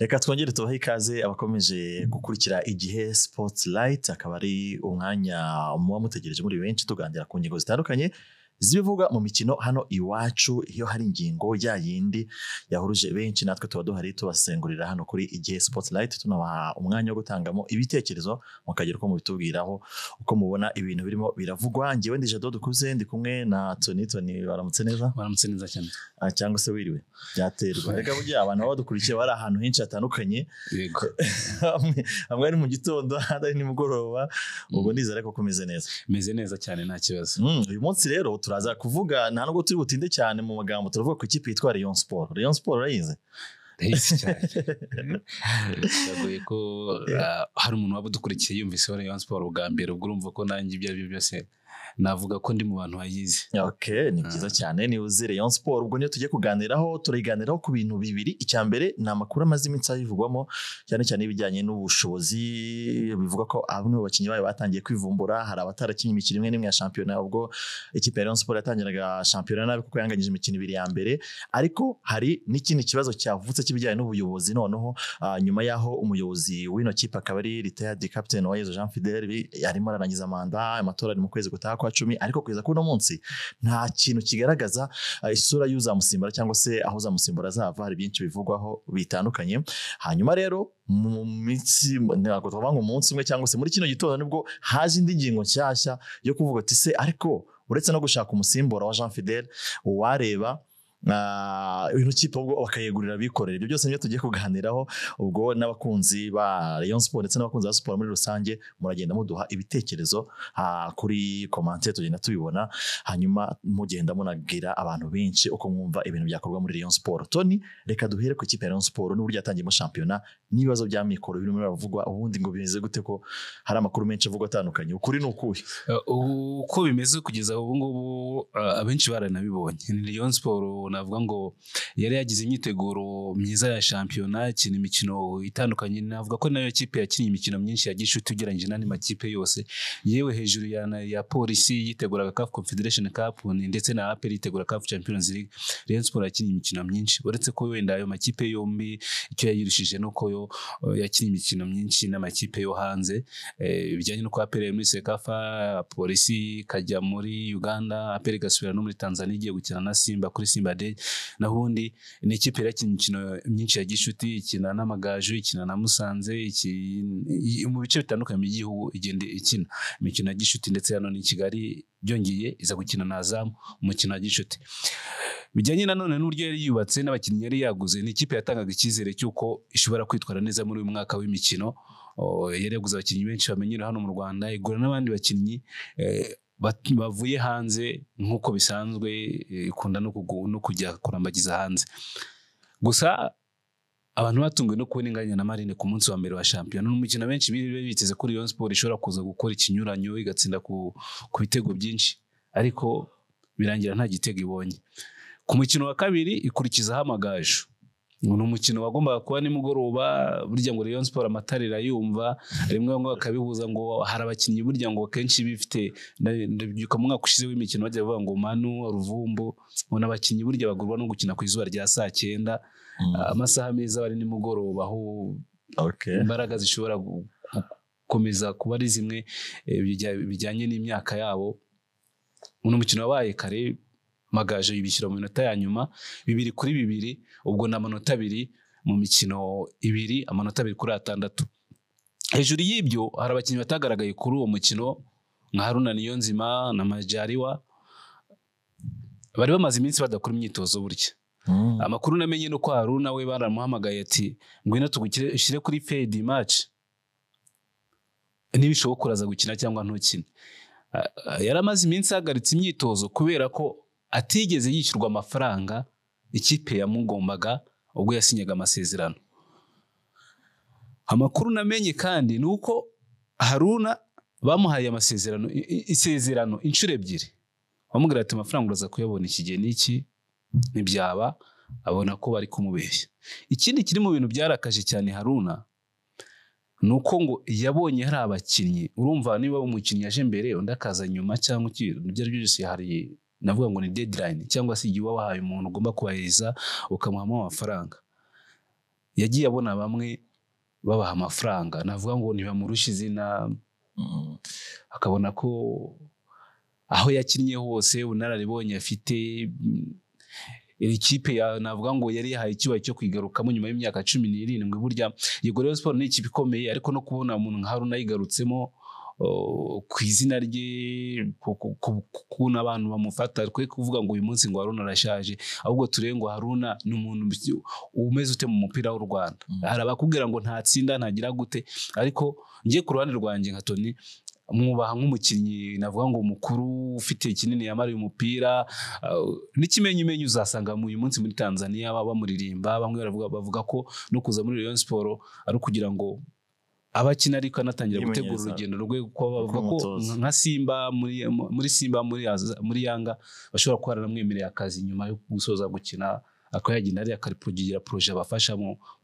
reka twongere tubahe ikaze abakomeje gukurikira igihe sports light akaba ari umwanya muba mutegereje muri benshi tuganira ku ngingo zitandukanye z'ibivugwa mu mikino hano iwacu iyo hari ingingo ya yindi yahuruje benshi natwe tuba duhari tubasengurira hano kuri igihe spotlight tunabaha umwanya wo gutangamo ibitekerezo mukagira uko mubitubwiraho uko mubona ibintu birimo biravugwa ngewe ndi jado dukuze ndi kumwe na toni toni baramutse neza baramutse neza cyane ah, cyangwa se wiriwe byaterwa reka burya abantu baba badukurikiye bari ahantu henshi hatandukanye hamwe ari mu gitondo ahandi ari nimugoroba ubwo mm. ndizera ko kumeze neza meze neza cyane nta kibazo mm, uyu munsi rero turaza kuvuga nta nubwo turi butinde cyane mu magambo turavuga ku ikipe yitwa Rayon Sport Rayon Sport urayizi biragoye ko ah, hari umuntu waba udukurikiye yumvise Rayon Sport bwa mbere ubwo urumva ko nanjye ibyo ari byo byose navuga ko ndi mu bantu bayizi okay ni byiza ah. cyane niba uzi Rayon Sport ubwo niyo tugiye kuganiraho turayiganiraho ku bintu bibiri icya mbere ni amakuru amazima iminsi bivugwamo cyane cyane ibijyanye n'ubushobozi bivuga ko bamwe mu bakinnyi bayo batangiye kwivumbura hari abatarakinye imikino imwe n'imwe ya shampiyona ubwo ikipe ya Rayon Sport yatangiraga shampiyona nabi kuko yanganyije imikino ibiri ya mbere ariko hari n'ikindi kibazo cyavutse cy'ibijyanye n'ubuyobozi noneho ah, nyuma yaho umuyobozi w'ino kipe akaba ari retired captain wa Yezu Jean Fidel arimo ararangiza manda amatora ari mu kwezi gutaha kwa cumi ariko kugeza kuri uno munsi nta kintu kigaragaza eh, isura y'uzamusimbura cyangwa se aho uzamusimbura azava hari byinshi bivugwaho bitandukanye hanyuma rero mu minsi ntabwo twavuga ngo umunsi umwe cyangwa se muri kino gitondo nibwo haje indi ngingo nshyashya yo kuvuga ati se ariko uretse no gushaka umusimbura wa jean fidele wareba. ino kipe bakayegurira abikorera ibyo byose nibyo tugiye kuganiraho ubwo n'abakunzi ba Rayon Sport ndetse n'abakunzi ba siporo muri rusange muragenda muduha ibitekerezo kuri komante tugenda tubibona hanyuma mugenda munabwira abantu benshi uko mwumva ibintu byakorwa muri Rayon Sport Tony reka duhere ku ikipe ya Rayon Sport n'uburyo yatangiyemo shampiyona n'ibibazo bya mikoro birimo biravugwa ubundi ngo bimeze gute ko hari amakuru menshi avugwa atandukanye ukuri ni ukuhe uh, uko bimeze kugeza ubu ngubu uh, abenshi baranabibonye ni Rayon Sport umuntu yavuga ngo yari yagize imyiteguro myiza ya shampiyona akina imikino itandukanye navuga ko nayo kipe yakinnye imikino myinshi ya gishuti ugereranyije n'andi makipe yose yewe hejuru ya, ya polisi yiteguraga CAF Confederation Cup ndetse na APR yitegura CAF Champions League Rayon Sports yakinnye imikino myinshi uretse ko wenda ayo makipe yombi icyo yayirushije nuko yo uh, yakinnye imikino myinshi n'amakipe yo hanze eh, bijyanye no kwa APR muri Sekafa polisi ikajya muri Uganda APR igasubira no muri Tanzania igiye gukina na Simba kuri Simba ndege naho ubundi ni ikipe yakina imikino myinshi ya gishuti ikina n'amagaju ikina na musanze mu bice bitandukanye by'igihugu igenda ikina imikino ya gishuti ndetse hano ni kigali byongeye iza gukina na zamu umukino wa gishuti bijyanye none n'uburyo yari yubatse n'abakinnyi yari yaguze ni ikipe yatangaga icyizere cy'uko ishobora kwitwara neza muri uyu mwaka w'imikino oh, yari yaguze abakinnyi benshi bamenyera hano mu rwanda igura n'abandi bakinnyi eh, bavuye hanze nk'uko bisanzwe ikunda eh, no kujya kurambagiza hanze gusa abantu batunguwe no kubona inganya na marine ku munsi wa mbere wa shampiyona ni umukino benshi biteze kuri Rayon siporo ishobora kuza gukora ikinyuranyo igatsinda ku bitego byinshi ariko birangira nta gitego ibonye ku mukino wa kabiri ikurikizaho amagaju ni umukino wagombaga kuba nimugoroba burya ngo Rayon Sport amatara irayumva rimwe bamwe bakabihuza ngo hari abakinnyi burya ngo kenshi bifite ndabyuka mu mwaka ushize w'imikino bajya bavuga ngo Manu Ruvumbu ubona abakinnyi burya bagurwa no gukina ku izuba rya saa cyenda hmm. amasaha meza bari nimugoroba aho imbaraga zishobora gukomeza kuba ari zimwe eh, bijyanye n'imyaka yabo uno mukino wabaye kare amagaju yibishyira mu minota ya nyuma bibiri kuri bibiri ubwo ni amanota abiri mu mikino ibiri amanota abiri kuri atandatu hejuru y'ibyo hari abakinnyi batagaragaye kuri uwo mukino nka haruna niyonzima na majariwa bari bamaze iminsi badakora imyitozo burya hmm. amakuru namenye no kwa haruna we baramuhamagaye ati ngwino tugushyire kuri peyidi maci nibishoboka uraza gukina cyangwa ntukine yari amaze iminsi ahagaritse imyitozo kubera ko atigeze yishyurwa amafaranga ikipe yamugombaga ubwo yasinyaga amasezerano amakuru namenye kandi ni uko haruna bamuhaye amasezerano isezerano inshuro ebyiri bamubwira ati amafaranga uraza kuyabona iki gihe n'iki ntibyaba abona ko bari kumubeshya ikindi kiri mu bintu byarakaje cyane haruna ni uko ngo yabonye hari abakinnyi urumva niba umukinnyi aje mbere undi akaza nyuma cyangwa ibyo ari byo byose hari navuga ngo ni deadline cyangwa se igihe uba wahaye umuntu ugomba kubahiriza ukamuhamo amafaranga yagiye abona bamwe babaha amafaranga navuga ngo ntibamurushe izina mm-hmm. akabona ko aho yakinnye hose ubunararibonye afite mm, iri kipe navuga ngo yari yahaye icyuba cyo kwigarukamo nyuma y'imyaka cumi n'irindwi burya yego rero siporo ni ikipe ikomeye ariko no kubona umuntu nka haruna ayigarutsemo Oh, ku izina rye kubona abantu bamufata twe kuvuga ngo uyu munsi ngo haruna arashaje ahubwo turebe ngo haruna ni umuntu umeze ute mu mupira w'u rwanda mm. hari abakubwira ngo ntatsinda ntagira gute ariko ngiye ku ruhande rwanjye nka toni mwubaha nk'umukinnyi navuga ngo umukuru ufite kinini yamariye umupira uh, n'ikimenyimenyi uzasanga uyu munsi muri tanzania bamuririmba bamwe bavuga ko no kuza muri leon siporo ari ukugira ngo abakina ariko anatangira gutegura urugendo rwe kuko nka simba muri simba muri yanga bashobora kuba baramwemereye akazi nyuma yo gusoza gukina akaba yagenda ariya akaripugira poroje abafasha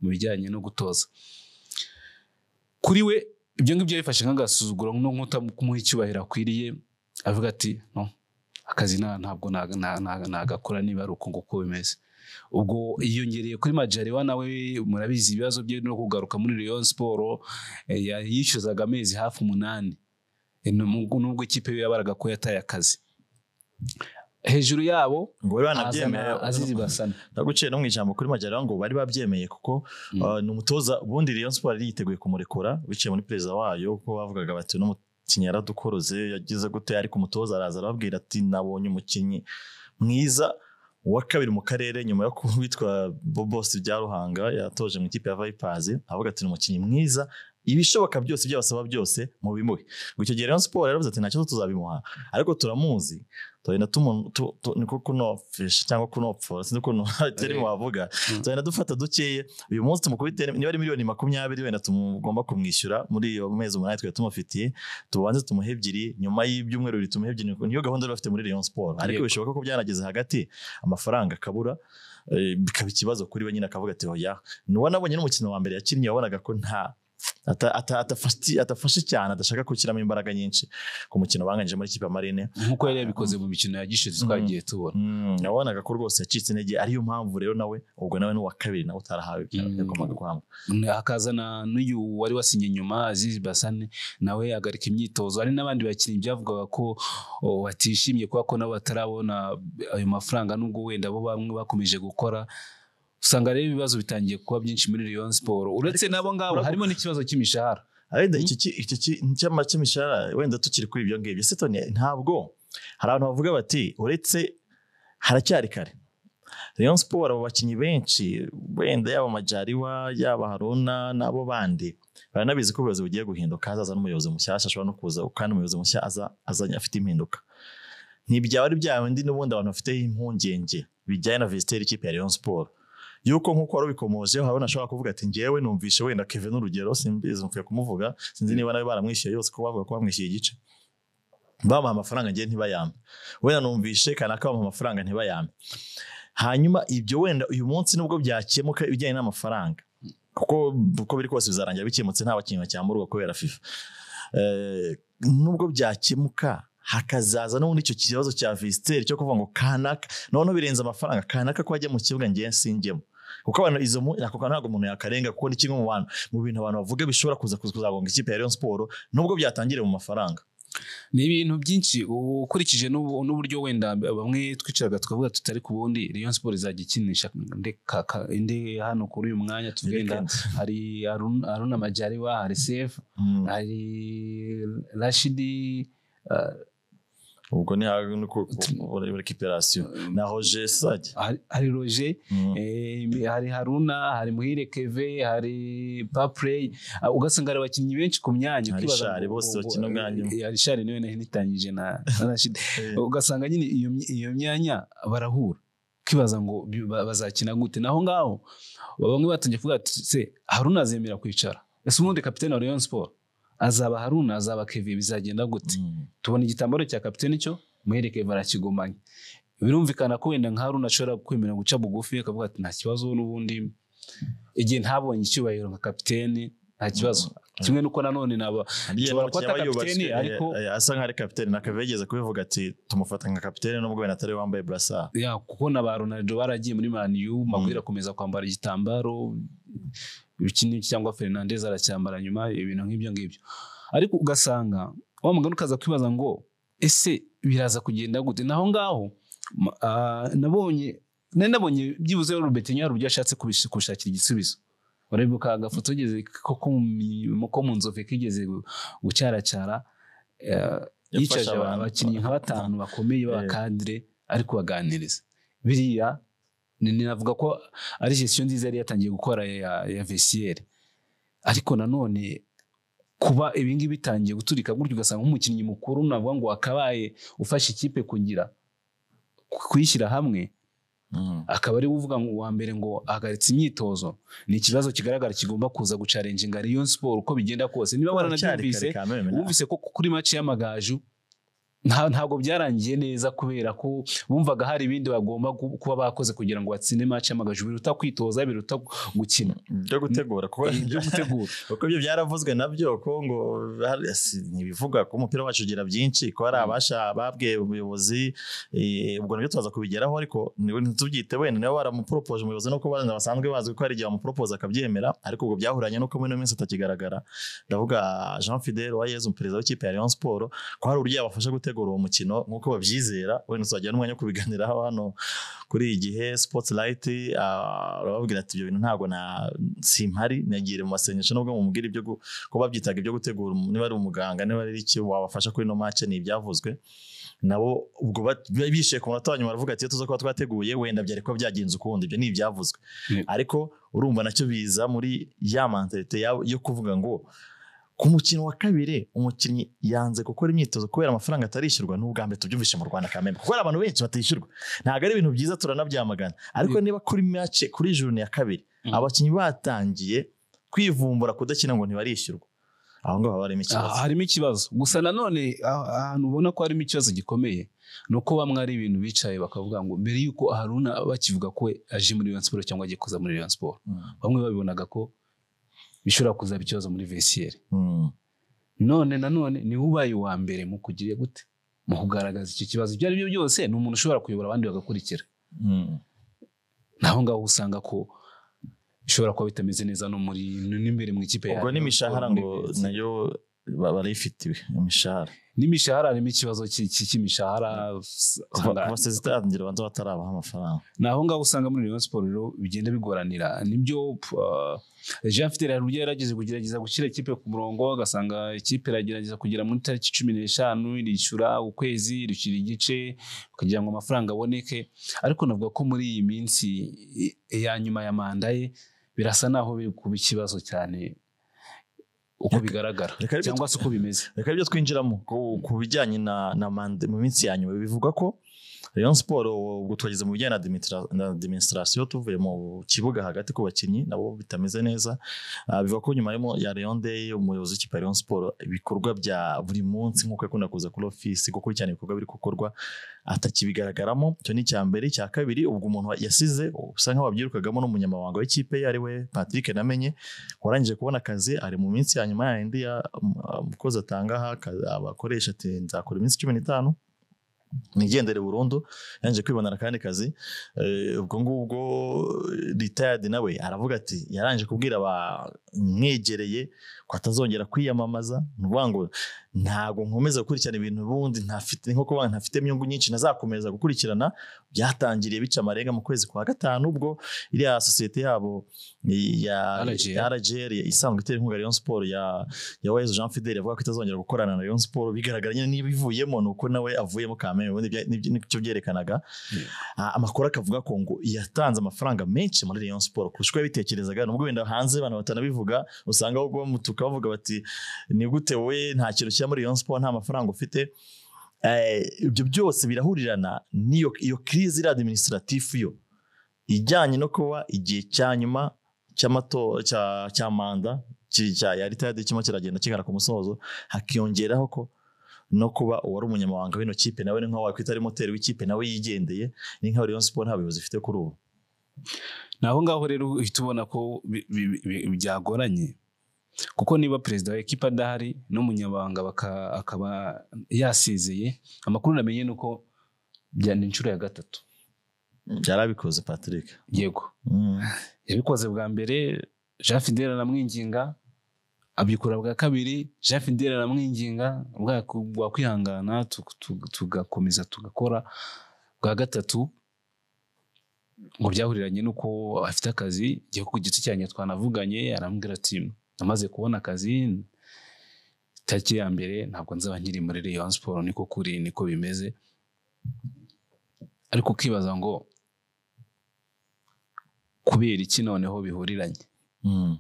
mu bijyanye no gutoza kuri we ibyo ngibyo yabifashe nk'agasuzuguro nk'uta kumuha icyubahiro akwiriye avuga ati no akazi ntabwo nagakora niba ari uko nguko bimeze ubwo yiyongereye kuri majariwa nawe murabizi ibibazo bye no kugaruka muri Rayon siporo eh, yishyuzaga amezi hafi umunani eh, nubwo ikipe ye yabaraga ko yataye akazi hejuru yabo ngo bari banabyemeye azizi basana ndaguciye no mu ijambo kuri majyaruguru ngo bari babyemeye kuko mm. ah, ni umutoza ubundi Rayon Sport yari yiteguye kumurekura biciye muri perezida wayo kuko bavugaga bati n'umukinnyi yaradukoroze yagize gute ariko umutoza araza arababwira ati nabonye umukinnyi mwiza uwa kabiri mu karere nyuma yo kuba witwa bobose bya ruhanga yatoje mu ikipe ya vayipazi avuga ati ni umukinnyi mwiza ibishoboka byose ibyo basaba byose mu bimuhe ngo icyo gihe rero siporo yaravuze ati nta kibazo tuzabimuha ariko turamuzi tugenda niko kunopfisha cyangwa kunopfora sinzi ukuntu atari eh. wavuga hmm. tugenda dufata dukeye uyu munsi tumukubite niba ari miliyoni makumyabiri wenda tugomba kumwishyura muri iyo mezi umunani twari tumufitiye tubanze tumuhe ebyiri nyuma y'ibyumweru bibiri tumuhe ebyiri niyo gahunda bari bafite muri Rayon Sport ariko bishoboka ko byanageze hagati amafaranga akabura eh, bikaba ikibazo kuri we nyine akavuga ati oya niwo nabonye n'umukino wa mbere yakinnye wabonaga ko nta adafashe cyane adashaka gushyiramo imbaraga nyinshi ku mukino banganyije muri kipe marine nk'uko yari yabikoze mu mikino ya twagiye mm. tubona nabonaga mm. ko rwose yacitse intege ariyo mpamvu rero nawe ubwo nawe ni kabiri nawe utarahawe mm. yagombaga guhabwa hakazana n'uyu wari wasinye nyuma aziz basane nawe agarika imyitozo hari n'abandi bakinnyi byavugaga ko oh, batishimye kubera ko nabo batarabona ayo mafaranga nubwo wenda bo bamwe bakomeje gukora usanga rero ibibazo bitangiye kuba byinshi muri Rayon Sports uretse nabo ngabo harimo n'ikibazo cy'imishahara arenda icyo cyama cy'imishahara wenda tukiri kuri ibyo ngibyo se tone ntabwo hari abantu bavuga bati uretse haracyari kare Rayon Sports abo bakinnyi benshi wenda yaba Majariwa yaba Haruna n'abo bandi baranabizi ko ubuyobozi bugiye guhinduka hazaza n'umuyobozi mushyashya ashobora no kuza kandi umuyobozi mushya azanye afite impinduka ntibyaba ari bya bindi n'ubundi abantu bafiteho impungenge bijyanye na vesiteri ikipe ya Rayon Sports yuko nk'uko wari ubikomojeho harabona ashobora kuvuga ati ngewe numvishe wenda keve n'urugero simbizi mvuye kumuvuga sinzi niba nawe baramwishyuye yose ko bavuga ko bamwishyuye igice bamuha amafaranga ngewe ntibayambe wenda numvishe kanaka bamuha amafaranga ntibayambe hanyuma ibyo wenda uyu munsi nubwo byakemuka ibijyanye n'amafaranga kuko uko biri kose bizarangira bikemutse nta bakinnyi bacyamburwa kubera fifa eh, nubwo byakemuka hakazaza n'ubundi icyo kibazo cya visiteri cyo kuvuga ngo kanaka noneho birenze amafaranga kanaka ko ajya mu kibuga ngewe sinjyemo kuko abantu izo ako kantu ntabwo umuntu yakarenga kuko ni kimwe mu bantu mu bintu abantu bavuga bishobora kuza kuzagonga ikipe ya Rayon Sport nubwo byatangiriye mu mafaranga ni ibintu byinshi ukurikije n'uburyo wenda bamwe twicaraga tukavuga tutari ku bundi Rayon Sport izajya ikinisha inde hano kuri uyu mwanya tugenda hari Aruna Majaliwa hari Sefu hmm. hari Rashidi ah, ubwo ni rekiperasiyo na roje sajya hari roje mm. hari haruna hari muhire keve hari papureyi ugasanga hari abakinnyi benshi ku myanya harishari bose bakina ubwanyu harishari eh, niwe nahitanyije na rashid eh. ugasanga nyine iyo myanya barahura kwibaza ngo bazakina gute naho ngaho bamwe batangiye kuvuga ati se haruna azemera kwicara ese ubundi kapitene wa leon siporo azaba haruna azaba keviye bizagenda gute mm. tubona igitambaro cya kapitene cyo muhereke barakigumanye birumvikana ko wenda nka haruna ashobora kwemera guca bugufi akavuga ati nta kibazo n'ubundi igihe ntabonye icyubahiro nka kapitene nta kibazo mm. kimwe nuko nanone naba nshobora kuba kapiteni eh, ariko eh, asa nk'ari kapiteni nakave yigeze kubivuga ati tumufata nka kapiteni nubwo wenda atari wambaye burasa kuko na ba ronaldo baragiye muri maniyu magwira mm. akomeza kwambara igitambaro ibiki cyangwa fernandez aracyambara nyuma ibintu nk'ibyo ngibyo ariko ugasanga wa mugani ukaza kwibaza ngo ese biraza kugenda gute naho ngaho ah, nabonye nari nabonye byibuze rubetinya hari uburyo ashatse kushakira igisubizo ureba ukagafoto ugeze ko mu nzovu kigeze gucyaracyara eh, yicaje abakinnyi nka batanu bakomeye eh. b'abakadire ari kubaganiriza biriya navuga ko ari gestion nziza yari yatangiye gukora ya vesiyeri ariko nanone kuba ibingibi bitangiye guturika gutyo ugasanga nk'umukinnyi mukuru navuga ngo wakabaye ufashe ikipe kugira kuyishyira hamwe Mm-hmm. akaba ari uvuga ngo uwa mbere ngo ahagaritse imyitozo ni ikibazo kigaragara kigomba kuza gucarenjinga Rayon Sport uko bigenda kose niba waranabyumvise wumvise ko kuri match y'amagaju ntabwo byarangiye neza kubera ko bumvaga hari ibindi bagomba kuba bakoze kugira ngo batsinde match y'amagaju biruta kwitoza biruta gukina byo gutegura byo kuko ibyo byaravuzwe nabyo ko ngo ntibivuga ko umupira wacu ugira byinshi ko hari mm. abasha babwiye ubuyobozi ubwo nabyo tubaza kubigeho ariko ntibyite wenda niba baramuporopoje umuyobozi nuko bana basanzwe bazwi ko hari igihe bamuporopoza akabyemera ariko ubwo byahuranye nuko muri ino minsi atakigaragara ndavuga Jean Fidel Uwayezu umuperezida w'ikipe ya Rayon Sport ko hari uburyo yabafasha gute gutegura uwo mukino nk'uko babyizera wenda tuzajya n'umwanya wo kubiganiraho hano kuri iyi gihe spotlight ah, urababwira ati ibyo bintu ntabwo na simpari nagire mu masengesho nubwo mumubwira ibyo ko babyitaga ibyo gutegura niba ari umuganga niba ari iki wabafasha kuri ino mace ni ibyavuzwe nabo ubwo bishe ku munota wa nyuma baravuga ati iyo tuza kuba twateguye wenda byari kuba byagenze ukundi ibyo ni ibyavuzwe ariko urumva nacyo biza muri ya mantalite yo kuvuga ngo ku mukino wa kabiri umukinnyi yanze gukora imyitozo kubera amafaranga atarishyurwa n'ubwa mbere tubyumvise mu rwanda kamembe kuko hari abantu benshi batishyurwa ntabwo ari ibintu byiza turanabyamagana ariko mm. niba kuri mace kuri jurune ya kabiri mm. abakinnyi batangiye kwivumbura kudakina ngo ntibarishyurwa aho ngaho haba harimo ikibazo ah, harimo ikibazo gusa nanone ah, ahantu ubona ko harimo ikibazo gikomeye ni uko bamwe ari ibintu bicaye bakavuga ngo mbere y'uko haruna bakivuga ko aje muri siporo cyangwa agiye kuza muri siporo mm. bamwe babibonaga ko bishobora kuzaba ikibazo muri vesiyeri hmm. none nanone niwe ubaye uwa mbere mu kugira gute mu kugaragaza icyo kibazo ibyo ari byo byose ni umuntu ushobora kuyobora abandi bagakurikira hmm. naho ngaho usanga ko bishobora kuba bitameze neza no muri n'imbere mu ikipe ubwo n'imishahara ngo nayo barayifitiwe imishahara n'imishahara harimo ikibazo cy'imishahara baseze itangira banza batarabaha amafaranga naho ngaho usanga muri rayon siporo rero bigenda bigoranira nibyo jean fidele hari ubwo yarageze kugerageza gushyira ikipe ku murongo agasanga ikipe iragerageza kugera muri tariki cumi n'eshanu irishyura ukwezi irishyura igice kugira ngo amafaranga aboneke ariko navuga ko muri iyi minsi ya nyuma ya manda ye birasa naho biri kuba ikibazo cyane uko bigaragara cyangwa se uko bimeze reka ibyo twinjiramo ku bijyanye na manda mu minsi ya nyuma bivugwa ko rayon siporo ubwo twageze mu bijyanye na demonstration tuvuye mu kibuga hagati ku bakinnyi nabo bitameze neza ah, bivuga ko nyuma ya rayon day umuyobozi w'ikipe rayon siporo ibikorwa bya buri munsi nk'uko yakunda kuza kuri ofisi gukurikirana ibikorwa biri gukorwa atakibigaragaramo icyo ni icya mbere icya kabiri ubwo umuntu yasize usa nk'aho wabyirukagamo n'umunyamabanga w'ikipe ye ari we patrick namenye warangije kubona akazi ari mu minsi ya nyuma indi ya um, mukozi atangaha abakoresha ati nzakora iminsi cumi n'itanu nigendere burundu yanjye kwibonera akandi kazi eh, ubwo ngubwo ritayadi nawe aravuga ati yarangije kubwira abamwegereye ko atazongera kwiyamamaza ni ukuvuga ngo ntabwo nkomeza gukurikirana ibintu ubundi ntafite ni nko kuvuga ngo ntafitemo inyungu nyinshi nazakomeza gukurikirana byatangiriye bica amarenga mu kwezi kwa gatanu ubwo iriya sosiyete yabo ya RGR isanzwe itera inkunga Rayon Sport ya ya Wezo Jean Fidele avuga ko itazongera gukorana na Rayon Sport bigaragara nyine niba ivuyemo ni uko nawe avuyemo kameme ubundi nicyo byerekanaga hmm. ah, amakuru akavuga ko ngo yatanze amafaranga menshi muri Rayon Sport kurusha uko yabitekerezaga nubwo wenda hanze abantu batanabivuga usanga ahubwo bamutuka bandika bavuga bati ni gute we nta kintu ushyira muri iyo siporo nta mafaranga ufite eh, ibyo byose birahurirana n'iyo iyo kirizi iriya adiminisitiratifu yo ijyanye no kuba igihe cya nyuma cya manda ya ritayadi kiragenda kigana ku musozo hakiyongeraho ko no kuba uwari umunyamabanga w'ino kipe nawe ni nk'aho wakwita ari moteri w'ikipe nawe yigendeye ni nk'aho rero siporo nta buyobozi ifite kuri ubu naho aho ngaho rero uhita ubona ko byagoranye kuko niba perezida wa ekipa adahari n'umunyabanga akaba yasezeye amakuru namenye ni uko byana inshuro ya gatatu byarabikoze patrick yego mm. yabikoze bwa mbere jean fidele aramwinginga abikora bwa kabiri jean fidele aramwinginga wakwihangana tugakomeza tugakora bwa gatatu ngo byahuriranye n'uko afite akazi igihugu ku giti cyanjye twanavuganye arambwira ati namaze kubona akazi tariki ya mbere ntabwo nzaba nkiri muri Rayon Sports niko kuri niko bimeze ariko ukibaza ngo kubera iki noneho bihuriranye hmm.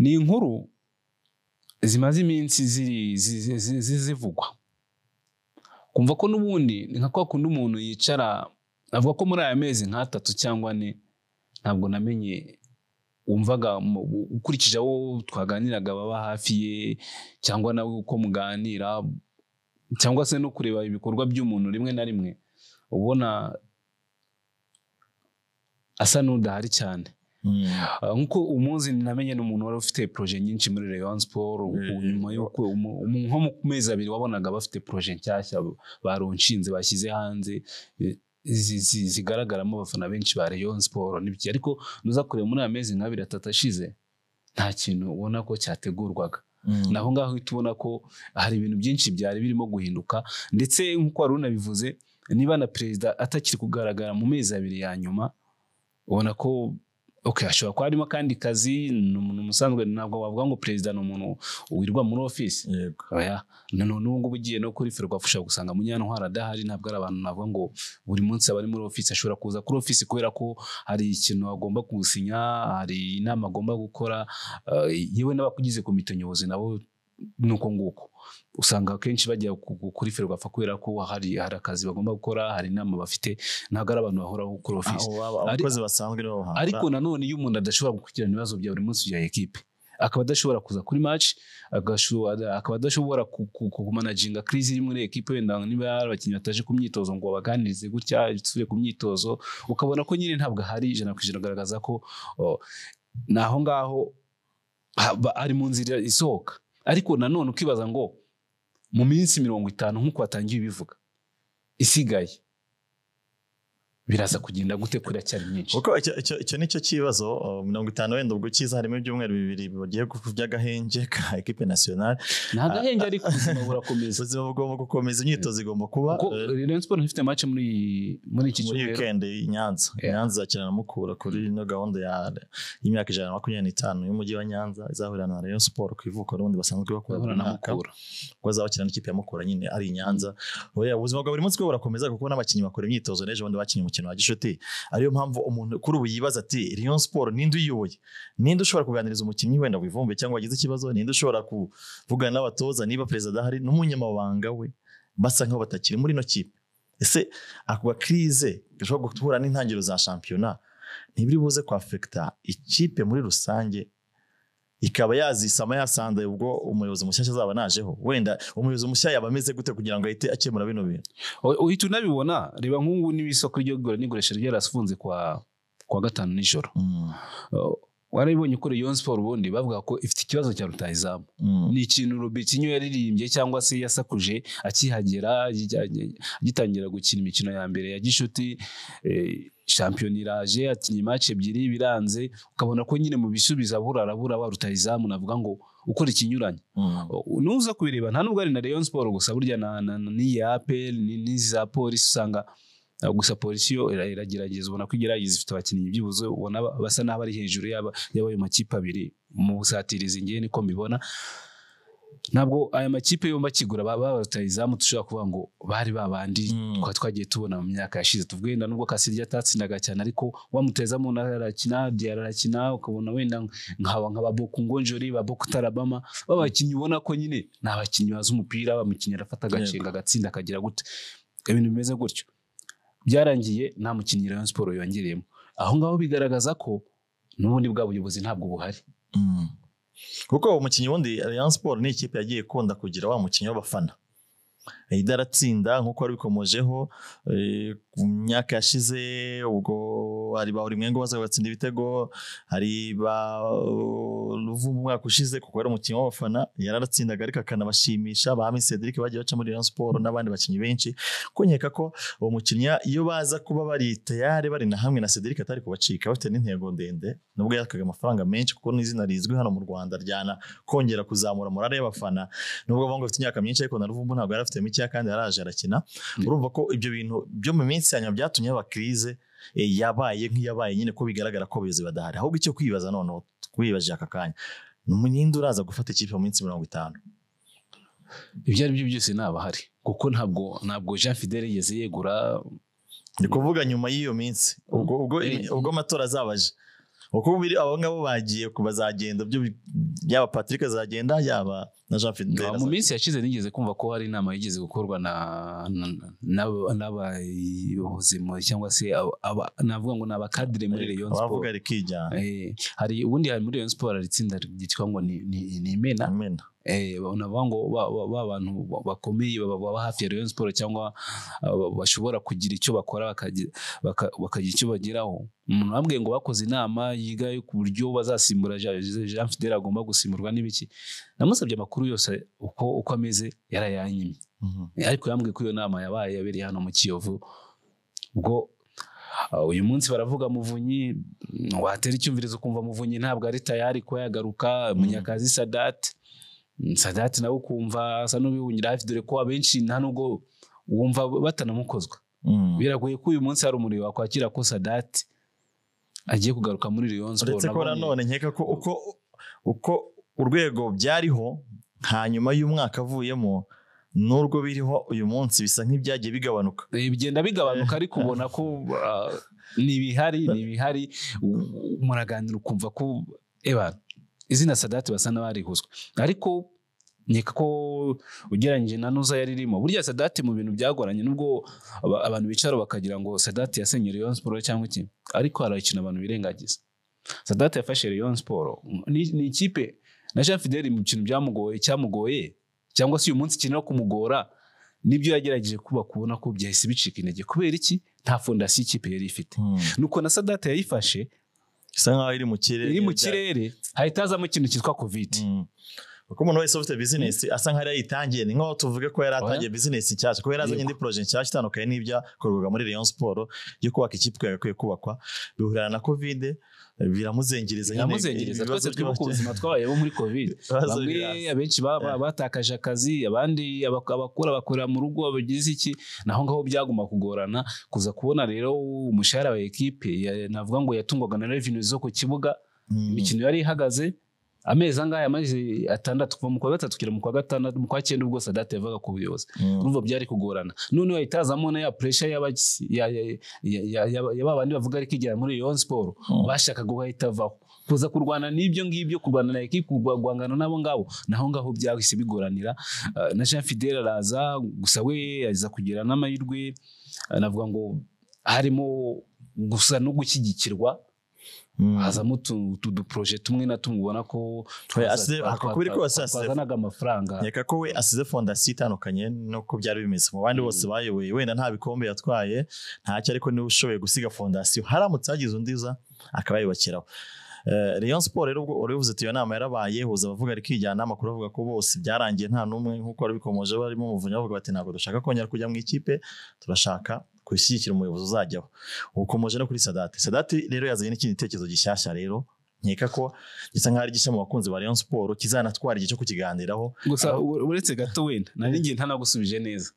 ni inkuru zimaze iminsi zivugwa kumva ko n'ubundi ni nka kwa kundi umuntu yicara avuga ko muri aya mezi nk'atatu cyangwa ane ntabwo namenye wumvaga ukurikije abo twaganiraga baba hafi ye cyangwa nawe uko muganira cyangwa se no kureba ibikorwa by'umuntu rimwe na rimwe ubona asa n'udahari cyane hmm. nkuko umunsi namenye ni umuntu wari ufite poroje nyinshi muri Rayon Sport hmm. nyuma y'uko nko mu mezi abiri wabonaga bafite poroje nshyashya baronshinze bashyize hanze zigaragaramo abafana benshi ba Rayon Sports n'ibiki ariko nuza kureba muri amezi nk'abiri atatu ashize nta kintu ubona ko cyategurwaga mm. naho ngaho uhita ubona ko hari ibintu byinshi byari birimo guhinduka ndetse nk'uko wari unabivuze niba na perezida atakiri kugaragara mu mezi abiri ya nyuma ubona ko okay ashobora kuba harimo akandi kazi ni umuntu umusanzwe ntabwo wavuga ngo perezida ni umuntu wirwa muri ofisi nanone ubu ngubu ugiye no kuri ferwafa ushobora gusanga munyantwara adahari ntabwo ari abantu navuga ngo buri munsi abari muri ofisi ashobora kuza kuri ofisi kubera ko hari ikintu agomba gusinya hari inama agomba gukora eh, yewe n'abakugize komite nyobozi nabo Nuko nguko usanga akenshi bajya kuri ferwafa kubera ko hari hari akazi bagomba gukora hari inama bafite ntabwo ari abantu bahoraho gukora ofisi abakozi basanzwe nibo ariko nanone iyo umuntu adashobora gukurikirana ibibazo bya buri munsi bya ekipe akaba adashobora kuza kuri match akaba adashobora kumanaginga crise iri muri ekipe wenda niba abakinnyi bataje ku myitozo ngo babaganirize gutya dusubire ku myitozo ukabona ko nyine ntabwo hari ijana ku ijana agaragaza ko oh, ni aho ngaho ari mu nzira isohoka ariko nanone ukibaza ngo mu minsi mirongo itanu nk'uko watangiye ubivuga isigaye biraza kugenda gute kuri cyari nyinshi kuko icyo ni kibazo um, mirongo itanu wenda ubwo cyiza harimo ibyumweru bibiri bagiye by'agahenge ka ekipe nasiyonari ni agahenge ah, ah, ariko ubuzima burakomeza ubuzima bugomba gukomeza imyitozo igomba kuba eh, Rayon Sports ifite match muri muri iki cyumweru muri weekend i Nyanza Nyanza izakina na Mukura kuri ino gahunda ya y'imyaka ijana na makumyabiri n'itanu y'umujyi wa Nyanza izahurira na Rayon Sports ku ivuko rundi basanzwe bakora na Mukura ubwo azabakina n'ikipe ya Mukura nyine ari i Nyanza ubuzima bwa buri munsi bwo burakomeza kuko n'abakinnyi bakora imyitozo n'ejo bundi bakinnye mukino wa gishoti ariyo mpamvu umuntu kuri ubu yibaza ati Rayon Sport ninde uyiyoboye ninde ushobora kuganiriza umukinnyi wenda wivumbe cyangwa wagize ikibazo ninde ushobora kuvugana n'abatoza niba perezida ahari n'umunyamabanga we basa nk'aho batakiri muri ino kipe ese ako gakirize gashobora guhura n'intangiriro za shampiyona ntibiri buze kwafekita ikipe muri rusange ikaba yazisama yasanze ubwo umuyobozi mushya azaba najeho wenda umuyobozi mushya yaba ameze gute kugira ngo ahite akemura bino bintu uhita unabibona reba nk'ubu niba ry'igura n'igurisha ryarafunze kwa gatanu nijoro mm. warabibonye kuri Rayon Sport ubundi bavuga ko ifite ikibazo cya rutahizamu hmm. ni ikintu Rubikinyo yaririmbye cyangwa se yasakuje akihagera agitangira gukina imikino ya mbere ya gishuti eh, shampiyona iraje akinye imaci ebyiri biranze ukabona ko nyine mu bisubiza abura arabura wa rutahizamu navuga ngo ukora ikinyuranye hmm. nuza kubireba nta nubwo ari na Rayon Sport gusa burya n'iya APR n'iza polisi usanga gusa polisi yo iragerageza ubona ko igerageza ifite abakinnyi byibuze ubona basa n'aho ari hejuru y'abayo makipe abiri mu busatirizi ngewe niko mbibona ntabwo aya makipe yombi akigura baba rutayizamu dushobora kuvuga ngo bari babandi hmm. twari twagiye tubona mu myaka yashize tuvuge wenda nubwo kasirya atatsindaga cyane ariko wamutayizamu nawe arakina diyara arakina ukabona wenda nkaba nkaba boku ngonjori ba boku babakinnyi ubona ko nyine ni abakinnyi bazi umupira umukinnyi arafata agacenga agatsinda akagira gute ibintu bimeze gutyo byarangiye nta mukinnyi Rayon Sports yongereyemo aho ngaho bigaragaza ko n'ubundi bwa buyobozi ntabwo buhari hmm. kuko umukinnyi wundi Rayon Sports ni ikipe yagiye ikunda kugira wa mukinnyi w'abafana idaratsinda nk'uko wabikomojeho eh, mu myaka yashize ubwo hari ba Urimwengo baza batsinda ibitego hari ba uh, Ruvumu umwaka ushize kuko yari umukinnyi w'abafana yararatsindaga ariko akanabashimisha ba Cedric bagiye baca muri Rayon Sports n'abandi bakinnyi benshi kunyeka ko uwo mukinnyi iyo baza kuba bari tayari bari na hamwe na Cedric atari kubacika bafite n'intego ndende nubwo yakaga amafaranga menshi kuko n'izina rizwi hano mu Rwanda ryana kongera kuzamura morale y'abafana nubwo bavuga bafite imyaka myinshi ariko na Ruvumbu ntabwo yari afite mikeya kandi yaraje arakina hmm. urumva ko ibyo bintu byo mu minsi ya nyuma byatumye haba krize Eh, yabaye nk'iyabaye nyine ko bigaragara ko abayobozi badahari ahubwo icyo kwibaza noneho twibaje aka kanya ni umunyenda uraza gufata ikipe mu minsi mirongo itanu ibyo ari byo byose ntabahari kuko ntabwo ntabwo jean fidele yigeze yegura ni kuvuga nyuma y'iyo minsi ubwo eh, amatora azabaje uko biri abo ngabo bagiye bazagenda yaba patrick azagenda yaba na jean fidel mu minsi yashize nigeze kumva ko hari inama yigeze gukorwa n'abayobozi cyangwa se navuga ngo ni abakadire muri leon eh, sport eh, hari ubundi muri leon sport hari itsinda ryitwa ngo ni imena Eh, navuga ngo ba bantu bakomeye baba hafi ya Rayon Sports cyangwa ah, bashobora kugira icyo bakora bakagira icyo bageraho umuntu wambwiye ngo bakoze inama yiga ku buryo bazasimbura Jean Fidel agomba gusimburwa n'ibiki namusabye amakuru yose uko uko ameze yarayanyimye mm-hmm. ariko yambwiye ko iyo nama yabaye yabereye hano mu Kiyovu ubwo ah, uyu munsi baravuga muvunyi watera icyumvirizo ukumva muvunyi ntabwo ari tayari kuba yagaruka mm-hmm. munyakazi sadate sadati nawe ukumva asa n'ubibungira hafi dore ko abenshi nta nubwo wumva batanamukozwa mm. biragoye ko uyu munsi hari umuriro wakwakira ko sadati agiye kugaruka muri riyo nzu uretse ko nanone nkeka ko uko uko urwego byariho hanyuma y'umwaka avuyemo n'urwo biriho uyu munsi bisa nk'ibyagiye bigabanuka eh, bigenda bigabanuka ariko ubona ko ah, ni ibihari ni ibihari muraganira ukumva ko ebana izina sadati basa n'abarihuzwa ariko nkeka ko ugereranyije na nuza yari irimo burya sadati mu bintu byagoranye nubwo abantu bicara bakagira ngo Sadate yasenye Rayon Sport cyangwa iki ariko harayikina abantu birengagiza sadati yafashe Rayon Sport ni ikipe na Jean Fidel mu kintu byamugoye cyamugoye cyangwa se uyu munsi kinira kumugora nibyo yagerageje kuba kubona ko byahise bicika intege kubera iki nta fondasiyo ikipe yari ifite hmm. nuko na sadate yayifashe isa nkaho iri mu kirere iri mu kirere hahita hazamo ikintu cyitwa kovide mm. kuko umuntu wese ufite bizinesi asa nk'aho yayitangiye ni nk'aho tuvuge ko yari atangiye bizinesi nshyashya kuko azanye indi poroje nshyashya itandukanye n'ibyakorwaga muri Rayon Sport yo kubaka ikipe yagakwiye kubakwa bihurira na kovide biramuzengereza biramuzengereza twese turi ku buzima twabayeho muri covid bamwe abenshi eh. batakaje akazi abandi abakora bakorera mu rugo bagize iki naho ngaho byaguma kugorana kuza kubona rero umushahara wa ekipe navuga ngo yatungwaga na revenue zo ku kibuga hmm. imikino yari ihagaze amezi angahe amaze atandatu kuva mu kwa gatatu kugera mu kwa gatandatu mu kwa cyenda ubwo sadate yavaga ku buyobozi hmm. urumva byari kugorana none wahitazamo na ya puresha y'aba bandi bavuga ariko igera muri iyo siporo hmm. bashaka ugahita avaho kuza kurwana n'ibyo ngibyo kurwana na ekipi guhangana n'abo ngabo naho ngaho byahise bigoranira ah, na jean fidele araza gusa we aza kugira n'amahirwe navuga ngo harimo gusa no gushyigikirwa Hmm. hazamo utu duporoje tumwe na tumwe ubona ko twazanaga amafaranga reka ko we asize fondasiyo itandukanye nuko byari bimeze mu bandi hmm. bose bayoboye wenda nta bikombe yatwaye ntacyo ariko niba ushoboye gusiga fondasiyo haramutse hagize undi uza akaba yubakiraho eh, Rayon Sport rero ubwo urivuze ati nama yarabaye huza abavuga ariko ijyana amakuru avuga ko bose byarangiye nta n'umwe nk'uko wabikomoje barimo umuvunyi bavuga bati ntabwo dushaka kongera kujya mu ikipe turashaka gushyigikira umuyobozi uzajyaho ukomeje no kuri sadate sadate rero yazanye n'ikindi gitekerezo gishyashya rero nkeka ko gisa nk'aho ari gishya mu bakunzi ba Rayon Sport kizanatwara igihe cyo kukiganiraho gusa uretse gato wenda nari ngiye ntanagusubije neza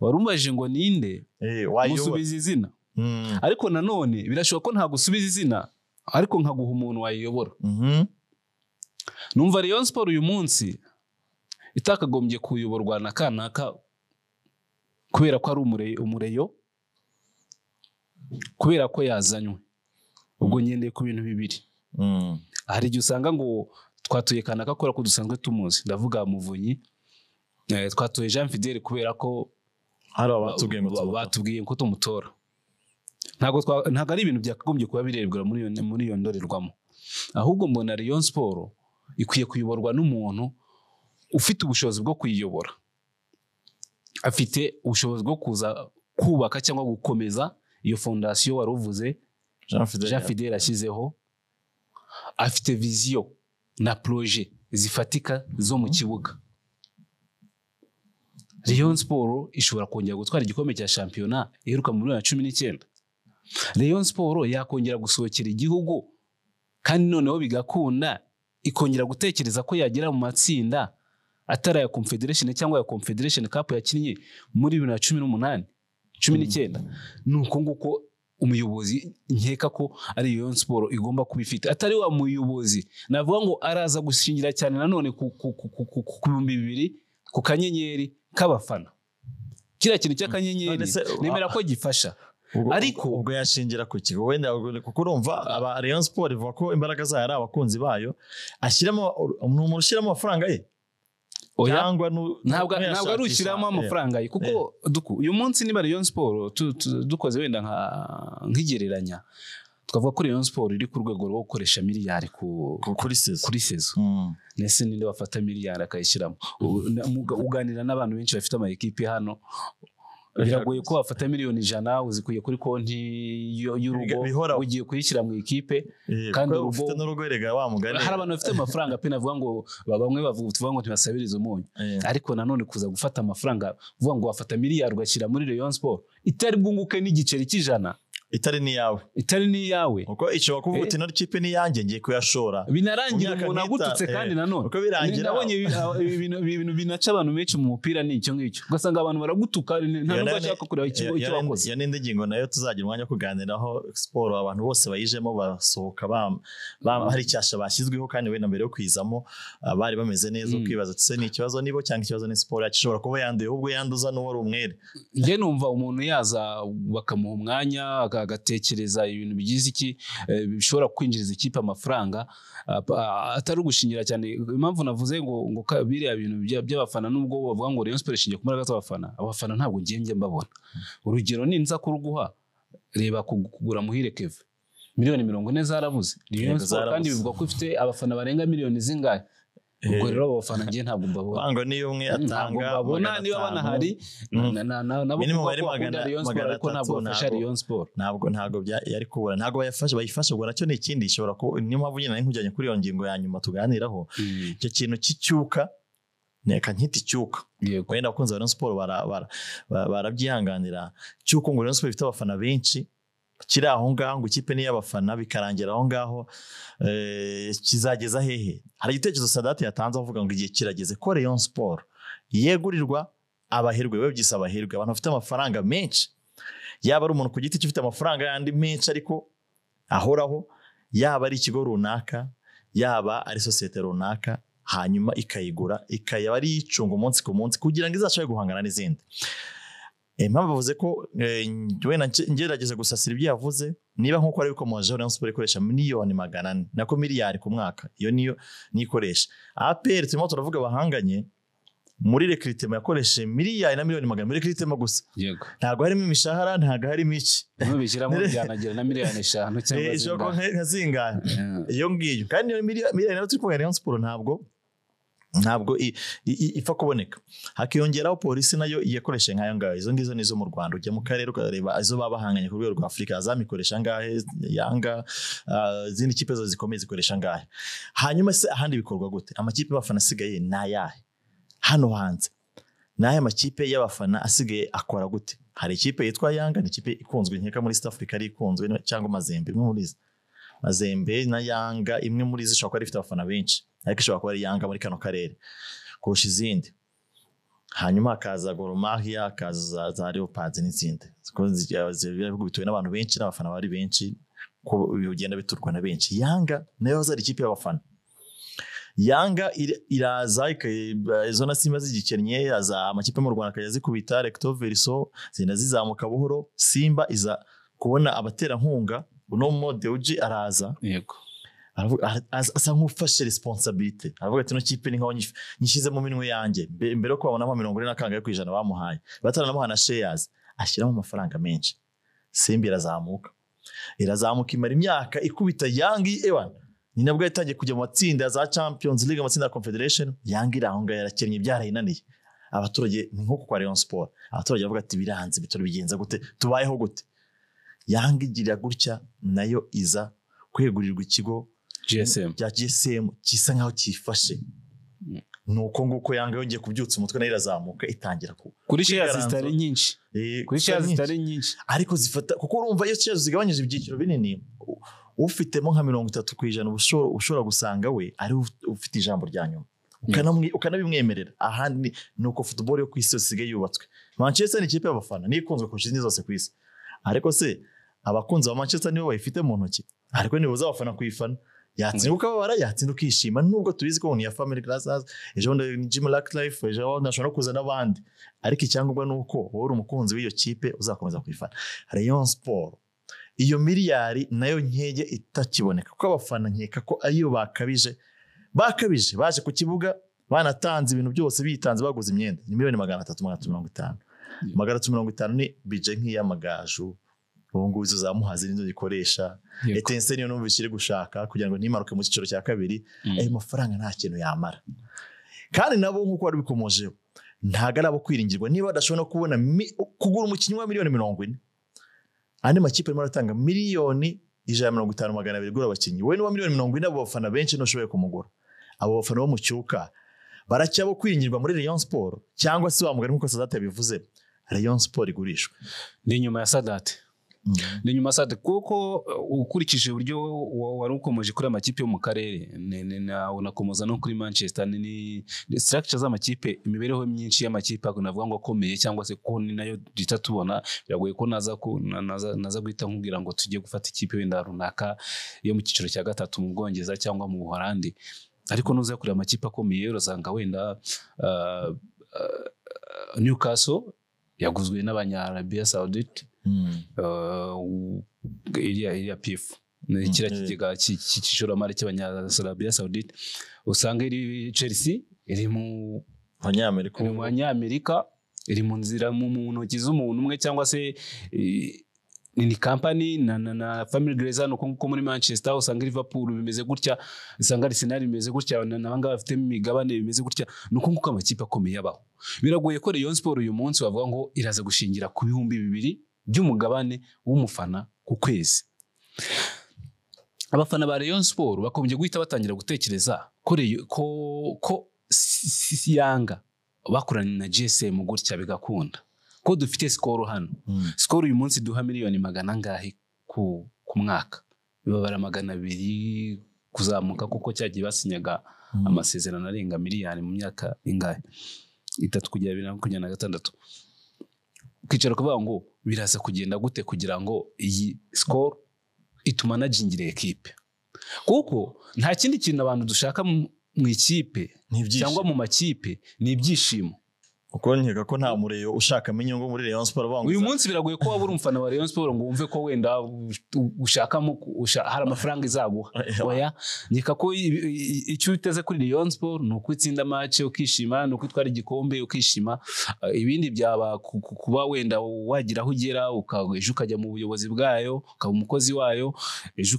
warumbajije ngo ninde eh, musubiza izina hmm. ariko nanone birashoboka ko ntagusubiza izina ariko nkaguha umuntu wayiyobora mhm. numva Rayon Sport uyu munsi itakagombye kuyoborwa na kanaka kubera ko ari umureyo kubera ko yazanywe ubwo hmm. ngendeye ku bintu bibiri hmm. hari igihe usanga ngo twatuye kanaka kubera ko dusanzwe tumuzi ndavuga muvunyi eh, twatuye jean fidele kubera ko batubwiye ko tumutora ntabwo ari ibintu byakagombye kuba birebwa muri iyo ndorerwamo ahubwo mbona riyo siporo ikwiye kuyoborwa n'umuntu ufite ubushobozi bwo kuyiyobora afite ubushobozi bwo kuza kubaka cyangwa gukomeza iyo fondasiyo wari uvuze jean fidele ashyizeho afite viziyo na poroje zifatika zo mu kibuga Rayon siporo ishobora kongera gutwara igikombe cya shampiyona iheruka muri bibiri na cumi n'icyenda Rayon siporo yakongera gusohokera igihugu kandi noneho bigakunda ikongera gutekereza ko yagera mu matsinda atari aya confederation cyangwa ya confederation cup yakinnye muri bibiri na cumi n'umunani cumi n'icyenda hmm. ni uko nguko umuyobozi nkeka ko ari iyo siporo igomba kuba ifite atari wa muyobozi navuga ngo araza gushingira cyane nanone ku bihumbi bibiri ku kanyenyeri k'abafana kiriya kintu cy'akanyenyeri nemera ko gifasha ariko ubwo yashingira ku kigo wenda kuko urumva aba rayon siporo ivuga ko imbaraga zayo ari abakunzi bayo ashyiramo umuntu ushyiramo amafaranga ye cyangwa ntabwo ari ushyiramo eh. amafaranga ye kuko eh. uyu munsi niba Rayon siporo dukoze wenda nk'igereranya twavuga ko Rayon siporo iri ku rwego rwo gukoresha miliyari kuri sezo ndetse hmm. ninde wafata miliyari akayishyiramo uganira n'abantu benshi bafite amayikipe hano biragoye ko wafata miliyoni ijana uzikuye kuri konti y'urugo ugiye kuyishyira mu ikipe kandi urugo hari abantu bafite amafaranga pe navuga ngo bamwe bavuga ngo ntibasabirize umunyu ariko nanone kuza gufata amafaranga uvuga ngo wafata miliyari ugashyira muri Rayon Sport itari bwunguke n'igiceri cy'ijana itari ni yawe itari ni kuko ishobora kuvuga uti eh? n'ikipe ni yanjye ngiye kuyashora binarangira umuntu agututse kandi eh, nanone kuko birangira nabonye ibintu ah, binaca abantu benshi mu mupira ni icyo ngicyo ugasanga abantu baragutuka nta nubwo ashaka kureba icyo wakoze iyo n'indi ngingo nayo tuzagira umwanya wo kuganiraho siporo abantu bose bayijemo basohoka hari icyasha bashyizweho kandi we na mbere yo kwizamo ah, bari bameze neza hmm. ukibaza se ni ikibazo nibo cyangwa ikibazo ni siporo yacu ishobora kuba yanduye ahubwo yanduza n'uwari umwere njye numva umuntu yaza bakamuha umwanya agatekereza ibintu bigize iki eh, bishobora kwinjiriza ikipe amafaranga atari ugushingira cyane impamvu navuze ngo ngo biriya bintu by'abafana nubwo bavuga ngo Rayon Sports ishingiye ku mbaraga z'abafana abafana ntabwo ngiye njye mbabona urugero ni nza kuruguha reba kugura muhire keve miliyoni mirongo ine zarabuze kandi bivuga ko ifite abafana barenga miliyoni zingahe ubwo eh. rero abafana ngiye ntabwo mbabona ntabwo niyo umwe atanga mbabona niba banahari nabo kuba bakunda Rayon Sport ntabwo bafasha Rayon Sport ntabwo ntabwo yari kubura ntabwo bayafashe bayifashe ubwo nacyo ni ikindi ishobora kuba niyo mpamvu nyine nkujyanye kuri iyo ngingo ya nyuma tuganiraho mm. icyo kintu cy'icyuka neka nkita icyuka wenda abakunzi ba Rayon Sport barabyihanganira cyuko ngo Rayon Sport ifite abafana benshi kiri aho ngaho ngo ikipe niyabafana iy'abafana bikarangira aho ngaho eh, kizageza hehe hari igitekerezo sadate yatanze avuga ngo igihe kirageze ko leon siporo yegurirwa abaherwe biba byise abaherwe abantu bafite amafaranga menshi yaba ari umuntu ku giti cye ufite amafaranga yandi menshi ariko ahoraho yaba ari ikigo runaka yaba ari sosiyete runaka hanyuma ikayigura ikayaba ari icunga umunsi ku munsi kugira ngo izashobore guhangana n'izindi Eh, impamvu bavuze ko eh, wenda ngerageza gusasira ibyo yavuze niba nk'uko ari bikomojeho rayon siporo ikoresha miliyoni magana ane nako miliyari ku mwaka iyo niyo nikoresha aperi turimo turavuga bahanganye muri rekiritema yakoresheje miliyari na miliyoni magana muri rekiritema gusa ntabwo harimo imishahara ntabwo harimo iki nubishyiramo byanagira na miliyoni eshanu cyangwa eh, zingana iyo ngiyo kandi miliyari nayo turi kubona rayon siporo ntabwo ntabwo ipfa kuboneka hakiyongeraho polisi nayo iyakoresha nk'ayo ngayo izo ngizo ni izo mu rwanda ujya mu karere ukareba izo babahanganye ku rwego rwa afurika zamikoresha angahe yanga ah, izindi kipe zo zikomeye zikoresha angahe hanyuma se ahandi bikorwa gute amakipe y'abafana asigaye ni ayahe hano hanze ni ayahe makipe y'abafana asigaye akora gute hari ikipe yitwa yanga ni ikipe ikunzwe nkeka muri South africa ari ikunzwe cyangwa mazembe imwe muri izo Mazembe na Yanga imwe muri izi ishobora kuba ifite abafana benshi ariko ishobora kuba ari Yanga muri kano karere kurusha izindi hanyuma hakaza goromahia hakaza za leopards n'izindi ibihugu bituwe n'abantu benshi n'abafana bari benshi ko bigenda biturwa na benshi yanga nayo zari ikipe y'abafana yanga iraza izo na simba zigikennye aza amakipe mu rwanda akajya zikubita recto zigenda zizamuka buhoro simba iza kubona abaterankunga uno mudewuji araza yego asa nk'ufashe resiponsabite aravuga ati n'ikipe ni nkaho nyishyize minwe yanjye mbere yo kubabonamo mirongo ine na kangahe ku ijana bamuhaye bataranamuha na sheyazi ashyiramo amafaranga menshi simba irazamuka irazamuka imara imyaka ikubita yangi ewana ni nabwo yatangiye kujya mu matsinda za champions league amatsinda ya confederation yangi iri aho ngaho yarakennye byarayinaniye abaturage ni nk'uko kwa leon sport abaturage bavuga ati biranze bitari bigenza gute tubayeho gute yanga igira gutya nayo iza kwegurirwa ikigo cya gsm gisa nkaho cyifashe mm. nuko nguko yanga yongeye kubyutsa umutwe nayo irazamuka itangira kuri shares zitari nyinshi eh, kuri shares zitari nyinshi ariko zifata kuko urumva iyo shares zigabanyije ibyiciro binini ufitemo nka mirongo itatu ku ijana ushobora gusanga we ari ufite ijambo rya nyuma mm. ukanabimwemerera ahandi ni uko futuboro yo ku isi yose isigaye yubatswe manchester ni ikipe y'abafana niyo ikunzwe kurusha izindi zose ku isi ariko se abakunzi ba manchester nibo bayifite mu ntoki ariko ntibuza abafana kuyifana yatsinda ukababara yatsinda ukishima nubwo tubizi ko ya family glasses ejo bundi ni jim lacklife ejo bundi ashobora kuza n'abandi ariko icyangombwa ni uko wowe uri umukunzi w'iyo kipe uzakomeza kuyifana rayon sport iyo miliyari nayo nkege itakiboneka kuko abafana nkeka ko ariyo bakabije bakabije baje ku kibuga banatanze ibintu byose bitanze baguze imyenda ni miliyoni magana atatu magana atatu mirongo itanu magana atatu mirongo itanu ni bije nk'iy'amagaju ubu ngubu izo za muhazi nizo zikoresha etense niyo numva ikiri gushaka kugira ngo ntimaruke mu cyiciro cya kabiri mm. ayo mafaranga nta kintu yamara kandi nabo nk'uko wari ubikomojeho ntabwo ari abo kwiringirwa niba badashobora kubona kugura umukinnyi wa miliyoni mirongo ine andi makipe arimo aratanga miliyoni ijana na mirongo itanu magana abiri igura abakinnyi we n'uwa miliyoni mirongo ine abo bafana benshi ntushoboye kumugura abo bafana bo mu cyuka baracyabo kwiringirwa muri Rayon Sport cyangwa se wa mugari nk'uko Sadate yabivuze Rayon Sport igurishwa ni inyuma ya Sadate Mm-hmm. ni nyuma sade kuko uh, ukurikije uburyo wari ukomeje kuri amakipe yo mu karere unakomoza no kuri manchester ni sitarakica z'amakipe imibereho myinshi y'amakipe navuga ngo akomeye cyangwa se ko ni nayo duhita tubona biragoye ko naza guhita nkubwira ngo tujye gufata ikipe wenda runaka yo mu cyiciro cya gatatu mu bwongereza cyangwa mu buholandi ariko nuza kureba amakipe akomeye urasanga wenda uh, uh, newcastle yaguzwe n'abanyarabiya saudite iriya mm. uh, pifu ni mm. kiriya mm. kigega cy'ishoramari cy'abanyasarabiya sawudite usanga iri chelsea iri mu banyamerika iri mu nzira mu ntoki z'umuntu umwe cyangwa se ni kampani na, na, na family greza nuko nko muri Manchester usanga Liverpool bimeze gutya usanga Arsenal bimeze gutya na banga bafite imigabane bimeze gutya nuko nko amakipe akomeye abaho biragoye ko Rayon Sport uyu munsi bavuga ngo iraza gushingira ku bihumbi bibiri by'umugabane w'umufana ku kwezi abafana ba Rayon siporo bakomeje guhita batangira gutekereza ko ko yanga bakoranye na gsm gutya bigakunda ko dufite sikoro hano hmm. sikoro uyu munsi duha miliyoni magana angahe ku mwaka bibabara magana abiri kuzamuka kuko cyagiye basinyaga hmm. amasezerano arenga miliyoni mu myaka ingahe itatu kugera bibiri na makumyabiri na gatandatu ukicara kuvuga ngo biraza kugenda gute kugira ngo iyi sikoro ituma anajingire ekipe kuko nta kindi kintu abantu dushaka mu ikipe cyangwa mu makipe ni ibyishimo kuko nkeka ko nta mureyo ushakamo inyungu muri Rayon Sport banguza uyu munsi biragoye ko wabura umufana wa Rayon Sport ngo wumve ko wenda ushakamo hari amafaranga izaguha oya nkeka ko icyo uteze kuri Rayon Sport ni ukwitsinda match ukishima ni ukwitwara igikombe ukishima eh, ibindi byaba kuba wenda wagira aho ugera ejo ukajya mu buyobozi bwayo ukaba umukozi wayo ejo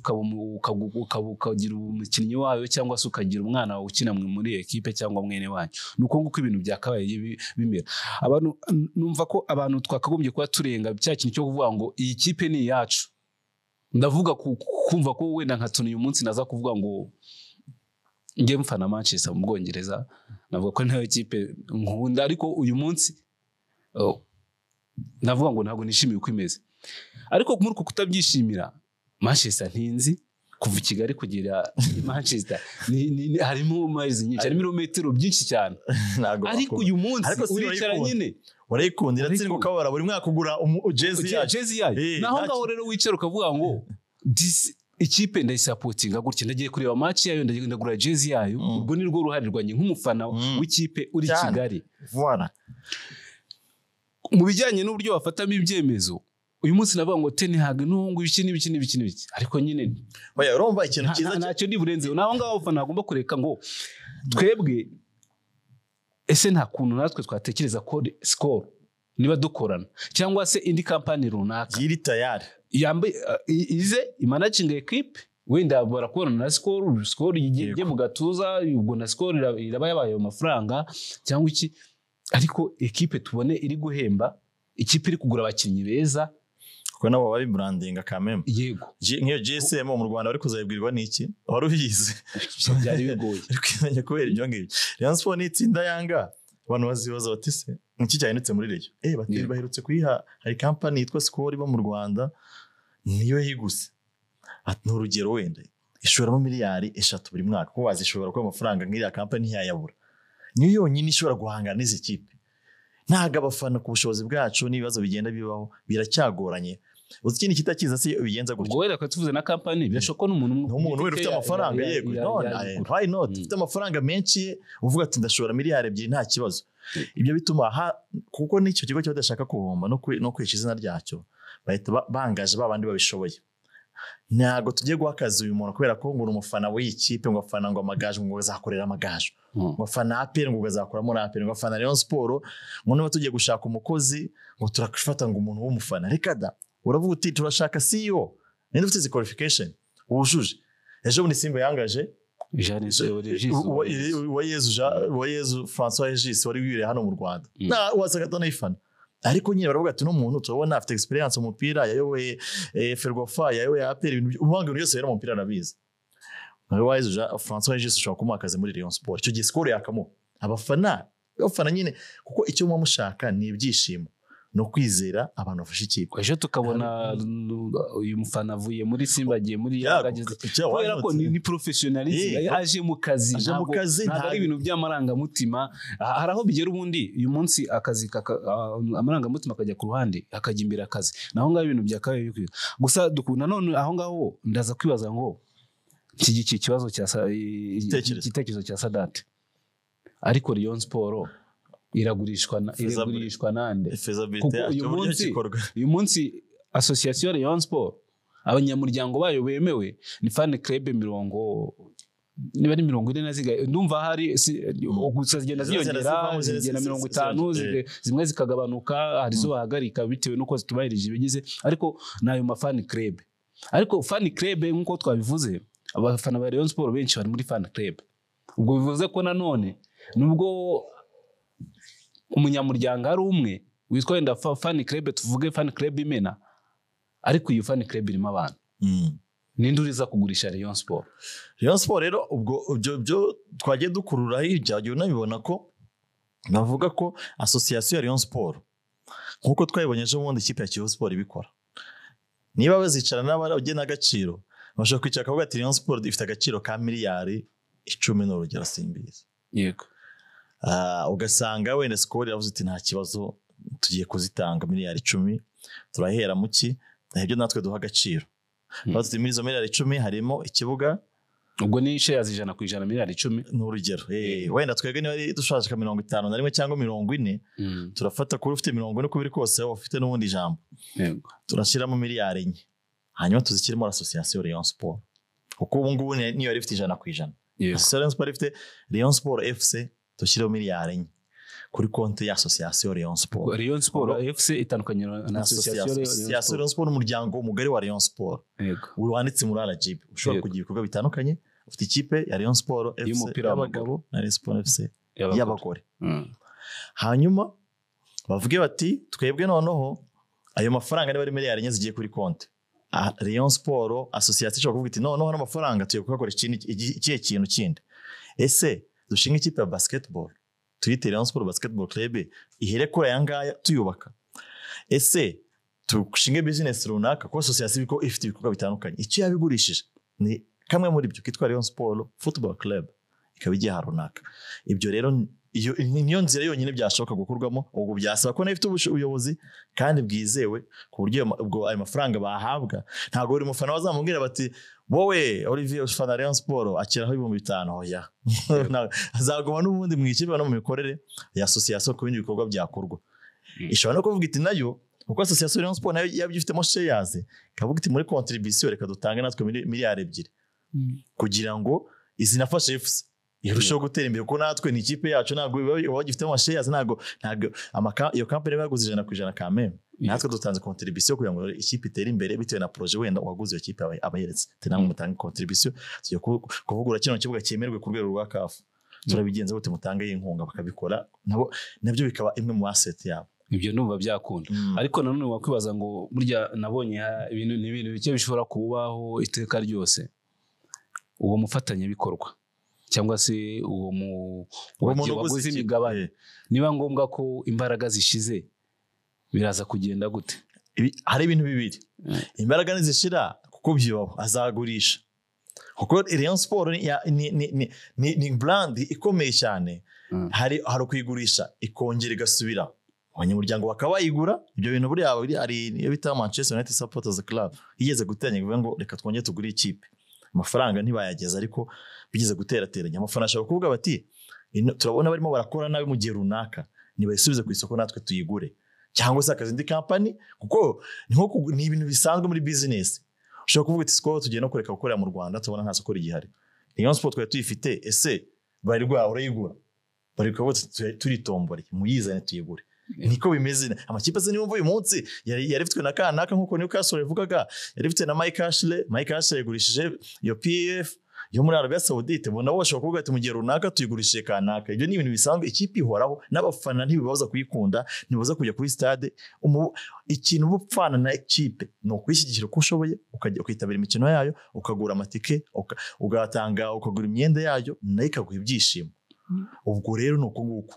ukagira umukinnyi wayo cyangwa se ukagira umwana wawe ukina muri ekipe cyangwa mwene wanyu ni uko nguko ibintu byakabaye bimera numva ko abantu twakagombye kuba turenga cya kintu cyo kuvuga ngo iyi kipe ni iyacu ndavuga kumva ko wenda nka toni uyu munsi naza kuvuga ngo njye mfana manchester mu bwongereza navuga ko nayo kipe nkunda ariko uyu munsi oh, ndavuga ngo ntabwo nishimiye uko imeze ariko muri uku kutabyishimira manchester ntinzi kuva i kigali kugera i manchester harimo mazi nyinshi harimo ibirometero byinshi cyane ariko uyu munsi uricara nyine urayikunda iratsindwa ukabara buri mwaka ugura jezi yayo eh, naho ngaho rero wicara ukavuga ngo ikipe ndayisapotinga gutya ndagiye kureba match yayo ndagura jezi yayo mm. urwo ni rwo ruhare rwanjye nk'umufana mm. w'ikipe uri i kigali mu bijyanye n'uburyo wafatamo ibyemezo uyu munsi navuga ngo teni haga n'ubu iki n'ibiki n'ibiki n'ibiki ariko nyine urumva ikintu cyiza ntacyo ntiburenzeho naho ngaho abafana bagomba kureka ngo twebwe ese nta kuntu natwe twatekereza ko sikoro niba dukorana cyangwa se indi kampani runaka yiri tayari yambaye eh, ize imanaginga ekipe wenda bara na sikoro sikoro igiye mu gatuza ubwo na sikoro iraba yabaye amafaranga cyangwa iki ariko ekipe tubone iri guhemba ikipe iri kugura abakinnyi beza kuko nabo babimurandinga kameme yego nk'iyo gsm mu rwanda bari kuzayibwirwa n'iki wari uyizi byari bigoye kumenya kubera ibyo ngibyo rayon sport ni itsinda yanga abantu bazibaza bati se iki cyahindutse muri reyo eh bateri baherutse kuyiha hari kampani yitwa skol iba mu rwanda niyo yiguse ni urugero wenda ishoramo miliyari eshatu buri mwaka kuko wazishobora kuba amafaranga nk'iriya kampani ntiyayabura niyo yonyine ishobora guhangana n'izi kipe ntabwo abafana ku bushobozi bwacu n'ibibazo bigenda bibaho biracyagoranye uzi ikindi kitakiza si ubigenza gutya ubwo wenda tuvuze na kampani mm. birashoboka n'umuntu n'umuntu wenda ufite amafaranga yego none eh, why not mm. ufite amafaranga menshi uvuga ati ndashobora miliyari ebyiri nta kibazo ibyo bituma kuko n'icyo kigo kiba kidashaka guhomba no kwica izina ryacyo bahita bangaje ba bandi babishoboye ntabwo tujye guhakaza uyu muntu kubera ko ngo ni umufana w'iyi kipe ngo afana ngo amagaju ngo azakorera amagaju ngo afana aperi ngo azakora muri aperi ngo afana Rayon Sport ngo niba tugiye gushaka umukozi ngo turafata ngo umuntu w'umufana reka da uravuga uti turashaka CEO ninde ufite izi qualification wujuje ejo bundi simba yangaje uwayezu François Regis wari wibere hano mu Rwanda wasaga atanayifana ariko nyine baravuga ati n'umuntu turabona afite experience mu yayoboye eh, Ferwafa yayoboye APR ibintu ibintu byose biri mu mupira arabizi otherwise François Jesus ushobora kumuha akazi muri Rayon Sport icyo gihe skoro yakamuha abafana abafana nyine kuko icyo muba mushaka ni ibyishimo no kwizera abantu bafashe ikipe ejo tukabona uyu mufana avuye muri simba agiye muri yagageze kubera ko ni porofesiyonalizi eh, aje mu kazi ntabwo ari ibintu by'amarangamutima hari aho bigera ubundi uyu munsi akazi ah, amarangamutima akajya ku ruhande akajya imbere akazi naho ngaho ibintu byakabaye bikwiye gusa none aho ngaho ndaza kwibaza ngo iki ikibazo cya igitekerezo cya sadate ariko riyo siporo iragurishwa iragurishwa nande uyu munsi uyu munsi asosiyasiyo leon sport abanyamuryango bayo bemewe ni fani kerebe mirongo niba ari mirongo ine na zigaye ndumva hari gusa zigenda ziyongera zigenda mirongo itanu zimwe zikagabanuka hari izo mm. bahagarika bitewe n'uko zitubahirije ibigize ariko ni mafani kerebe ariko fani kerebe nk'uko twabivuze abafana ba leon sport benshi bari muri fani kerebe ubwo bivuze ko nanone nubwo umunyamuryango ari umwe witwa wenda fani kerebe tuvuge fani kerebe imena ariko iyo fani kerebe irimo abantu hmm. ninde uriza kugurisha leon siporo leon siporo rero ubwo byo twagiye dukurura hirya jya unabibona ko navuga ko asosiyasiyo ya leon siporo nk'uko twayibonye ejo bundi ikipe ya kiyovu siporo ibikora niba bazicara n'abagena agaciro bashobora kwicara bakavuga ati leon siporo ifite agaciro ka miliyari icumi n’urugero urugero simbizi yego Ah, ugasanga wenda sikoro yavuze ati nta kibazo tugiye kuzitanga miliyari icumi turahera mu ki ibyo natwe duha agaciro bavuze hmm. muri izo miliyari icumi harimo ikibuga ubwo ni sheya ijana ku ijana miliyari icumi ni urugero eh, eh. wenda twebwe niba dushaka mirongo itanu na rimwe cyangwa mirongo ine hmm. turafata kuri ufite mirongo ine uko biri kose waba ufite n'ubundi jambo turashyiramo miliyari enye hanyuma tuzishyiremo asosiyasiyo leon siporo kuko ubu ngubu niyo yari ifite ijana ku ijana asosiyasiyo leon siporo ifite leon siporo efuse dushyireho miliyari enye kuri konti ya asosiyasiyo leon siporo leon siporo efuse itandukanye na asosiyasiyo leon siporo umuryango mugari wa leon siporo wanditse muri aragibi ushobora kugira ibikorwa bitandukanye ufite ikipe ya leon siporo efuse y'abagabo na leon siporo efuse y'abagore hanyuma bavuge bati twebwe noneho ayo mafaranga niba ari miliyari enye zigiye kuri konti leon siporo asosiyasiyo ishobora kuvuga iti noneho hano amafaranga ikihe kintu kindi ese dushinga ikipe ya basketball tuyite Rayon Sport Basketball Club ihere kuri aya ngaya tuyubaka ese dushinge business runaka kuko sosiyete ifite ibikorwa bitandukanye icyo yabigurishije ni kamwe muri byo kitwa Rayon Sport Football Club ikaba igiye runaka ibyo rero niyo nzira yonyine byashoboka gukurwamo ubwo byasaba ko nayo ifite ubuyobozi kandi bwizewe ku buryo ubwo ayo mafaranga bahabwa ntabwo buri mufana bazamubwira bati wowe olivier ufana Rayon siporo akiraho ibihumbi bitanu hoya azaguma n'ubundi mu ikipe no mu mikorere ya asosiyasiyo ku bindi bikorwa byakorwa hmm. ishobora no kuvuga iti nayo kuko asosiyasiyo Rayon siporo nayo yabyo sheyazi ikavuga iti muri kontribisiyo reka dutange natwe miliyari ebyiri hmm. kugira ngo izi nafashe irushaho hmm. gutera imbere kuko natwe ni ikipe yacu ntabwo uba wagifitemo amasheyazi ntabwo iyo kampani baguze ijana ku ijana ka meme hmm. natwe dutanze kontribisiyo kugira ngo ikipe itere imbere bitewe na poroje wenda uwaguze iyo kipe abayeretse namwe hmm. mutanga kontribisiyo tugiye kuvugura kino kibuga cyemerwe ku rwego rwa kafu turabigenza gute mutange y'inkunga bakabikora nabo nabyo bikaba imwe mu aseti yabo ibyo numva byakunda ariko nanone wakwibaza ngo burya nabonye ibintu ni ibintu bike bishobora kubaho iteka ryose uwo mufatanyabikorwa cyangwa se uwo mu waguze imigabane eh. niba ngombwa ko imbaraga zishize biraza kugenda gute hari ibintu bibiri eh. imbaraga nizishira kuko byobo azagurisha kuko Rayon siporo ni burandi ikomeye cyane hmm. hari ukuyigurisha ikongera igasubira abanyamuryango bakaba bayigura ibyo bintu buriya hari iyo bita manchester united supporters club yigeze guteranya ngo reka twongere tugure ikipe amafaranga ntibayageze ariko bigize guterateranya amafaranga ashobora kuvuga bati turabona barimo barakora nabi mu gihe runaka ntibayisubize ku isoko natwe tuyigure cyangwa se akazi indi kampani kuko ni ibintu bisanzwe muri bizinesi ushobora kuvuga uti siko tugiye no kureka gukorera mu rwanda tubona nta soko rigihari niyo siporo twari tuyifite ese bari rwahora yigura bari kuvuga turitombore muyizane tuyigure niko bimeze amakipe se niyo mvuye umunsi yari afitwe na kanaka nk'uko niyo kasore yavugaga yari afitwe na mike ashile mike ashile yagurishije iyo pf yo muri arabiya sawudite ubona bashobora kuvuga ati mu gihe runaka tuyigurishije kanaka ibyo ni ibintu bisanzwe ikipe ihoraho n'abafana ntibibaza kuyikunda ntibaza kujya kuri stade ikintu uba upfana na ekipe ni ukuyishyigikira uko ushoboye ukajya ukitabira imikino yayo ukagura amatike ugatanga ukagura imyenda yayo nayo ikaguha ibyishimo mm. ubwo rero ni uko nguko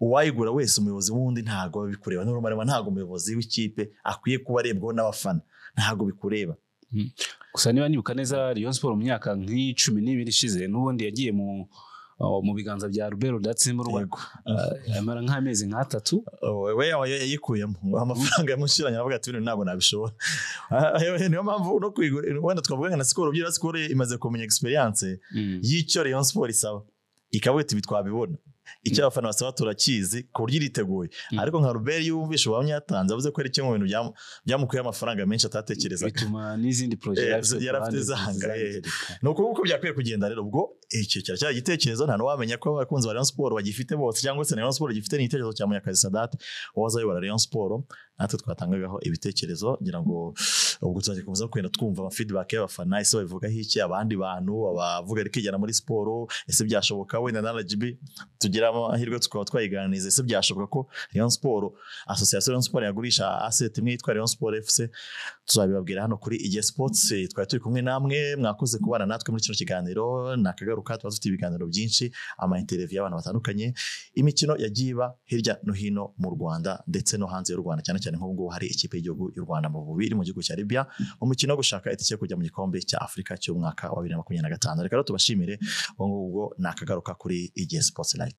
uwayigura wese umuyobozi w'undi ntago bikureba n'urumarema ntago umuyobozi w'ikipe akwiye kuba arebwaho n'abafana ntago bikureba hmm. gusa niba nibuka neza Rayon siporo mu myaka nk'icumi n'ibiri ishize n'ubundi yagiye mu oh, mu biganza bya rubero ndatsimburwa eh, amara nk'amezi nk'atatu oh, we yayikuyemo hmm. amafaranga yamushyiranye aravuga ati bino ntabwo nabishobora ah, niyo mpamvu no kwigura wenda twavuga na sikoro byira sikoro imaze kumenya egisperiyanse hmm. y'icyo Rayon siporo isaba ikabuye ibi twabibona icyo abafana basaba turakizi ku buryo iriteguye hmm. ariko nka Robert yumvishe ubuhamya yatanze avuze ko ari kimwe mu bintu byamukuyeho amafaranga menshi atatekerezaga bituma n'izindi porojegiti eh, yarafite zanga eh. ni ukuvuga uko byakwiye kugenda rero ubwo icyo cyari cya gitekerezo nta n'uwamenya ko abakunzi ba Rayon Sport bagifite bose cyangwa se na Rayon Sport gifite n'igitekerezo cya Munyakazi Sadat wahoze Rayon Sport natwe twatangagaho ibitekerezo kugira ngo ubwo tuzajya kuza kugenda twumva ama y'abafana ese babivugaho iki abandi bantu abavuga ari kwigana muri siporo ese byashoboka wenda na RGB tugira amahirwe tukaba twayiganiza ese byashoboka ko Rayon Sport Association Rayon Sport yagurisha asset imwe yitwa Rayon Sport FC tuzabibabwira hano kuri igihe sports twari turi kumwe namwe mwakoze kubana natwe muri kino kiganiro nakagaruka tuba dufite ibiganiro byinshi amainterevi y'abantu batandukanye imikino yagiye iba hirya no hino mu Rwanda ndetse no hanze y'u Rwanda cyane cyane nk'ubungubu hari ikipe y'igihugu y'u Rwanda mavubi iri mu gihugu cya Libya umukino wo gushaka itike kujya mu gikombe cya Afurika cy'umwaka wa gatanu reka rero tubashimire ubungubu ni nakagaruka kuri igihe sports live